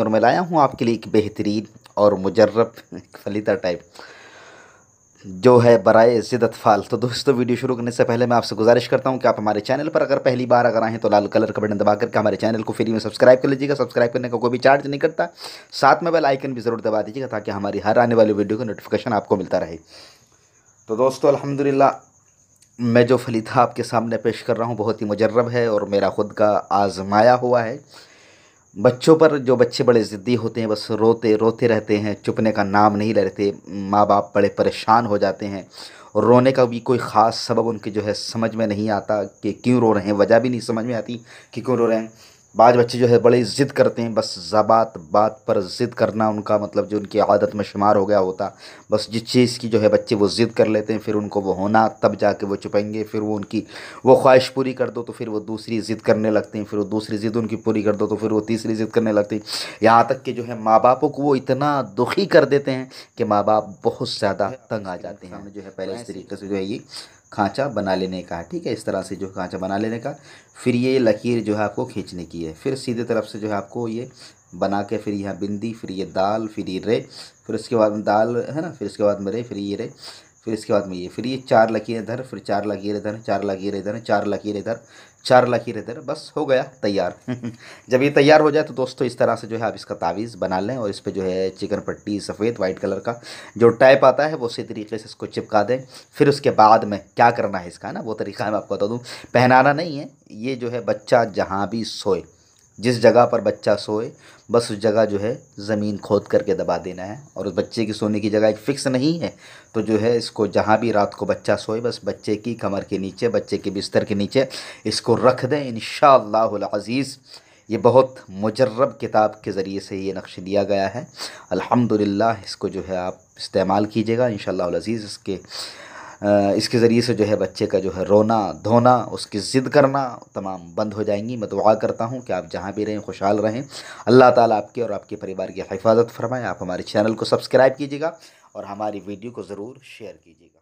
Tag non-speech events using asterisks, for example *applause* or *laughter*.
और मैं लाया हूँ आपके लिए एक बेहतरीन और मुजर्रब फलीदा टाइप जो है बरए ज़िद अतफ़ाल तो दोस्तों वीडियो शुरू करने से पहले मैं आपसे गुजारिश करता हूँ कि आप हमारे चैनल पर अगर पहली बार अगर आएँ तो लाल कलर का बटन दबा करके हमारे चैनल को फ्री में सब्सक्राइब कर लीजिएगा सब्सक्राइब करने का कोई भी चार्ज नहीं करता साथ में बेल आइकन भी ज़रूर दबा दीजिएगा ताकि हमारी हर आने वाली वीडियो का नोटिफिकेशन आपको मिलता रहे तो दोस्तों अलहमदिल्ला मैं जो फलीदा आपके सामने पेश कर रहा हूँ बहुत ही मुजर्रब है और मेरा ख़ुद का आजमाया हुआ है बच्चों पर जो बच्चे बड़े ज़िद्दी होते हैं बस रोते रोते रहते हैं चुपने का नाम नहीं लेते माँ बाप बड़े परेशान हो जाते हैं और रोने का भी कोई ख़ास सबब उनके जो है समझ में नहीं आता कि क्यों रो रहे हैं वजह भी नहीं समझ में आती कि क्यों रो रहे हैं बाज बच्चे जो है बड़े ज़िद करते हैं बस ज़बात बात पर ज़िद करना उनका मतलब जो उनकी आदत में शुमार हो गया होता बस जिस चीज़ की जो है बच्चे वो ज़िद कर लेते हैं फिर उनको वो होना तब जाके वो छुपेंगे फिर वो उनकी वो ख्वाहिश पूरी कर दो तो फिर वो दूसरी ज़िद करने लगते हैं फिर वो दूसरी ज़िद उनकी पूरी कर दो तो फिर वो तीसरी ज़िद करने लगते हैं यहाँ तक कि जो है माँ बापों को वो इतना दुखी कर देते हैं कि माँ बाप बहुत ज़्यादा तंग आ जाते हैं जो है तो पहले इस तरीके से जो है ये खांचा बना लेने का है ठीक है इस तरह से जो खांचा बना लेने का फिर ये लकीर जो है आपको खींचने की है फिर सीधे तरफ से जो है आपको ये बना के फिर यहाँ बिंदी फिर ये दाल फिर ये रे फिर उसके बाद दाल है ना फिर उसके बाद में रे फिर ये रे फिर इसके बाद में ये फिर ये चार लकीर इधर फिर चार लकीर इधर चार लकीर इधर चार लकीर इधर चार लकीर इधर बस हो गया तैयार *laughs* जब ये तैयार हो जाए तो दोस्तों इस तरह से जो है आप इसका तावीज़ बना लें और इस पर जो है चिकन पट्टी सफ़ेद वाइट कलर का जो टाइप आता है वो उसी तरीके से इसको चिपका दें फिर उसके बाद में क्या करना है इसका ना वो तरीका मैं आपको बता दूँ पहनाना नहीं है ये जो है बच्चा जहाँ भी सोए जिस जगह पर बच्चा सोए बस उस जगह जो है ज़मीन खोद करके दबा देना है और उस बच्चे की सोने की जगह एक फ़िक्स नहीं है तो जो है इसको जहाँ भी रात को बच्चा सोए बस बच्चे की कमर के नीचे बच्चे के बिस्तर के नीचे इसको रख दें इन अज़ीज़ ये बहुत मुजरब किताब के ज़रिए से ये नक्श दिया गया है अल्हम्दुलिल्लाह इसको जो है आप इस्तेमाल कीजिएगा इन अज़ीज़ इसके इसके ज़रिए से जो है बच्चे का जो है रोना धोना उसकी ज़िद करना तमाम बंद हो जाएंगी मैं दुआ करता हूँ कि आप जहाँ भी रहें खुशहाल रहें अल्लाह ताला आपके और आपके परिवार की हिफाजत फरमाएँ आप हमारे चैनल को सब्सक्राइब कीजिएगा और हमारी वीडियो को ज़रूर शेयर कीजिएगा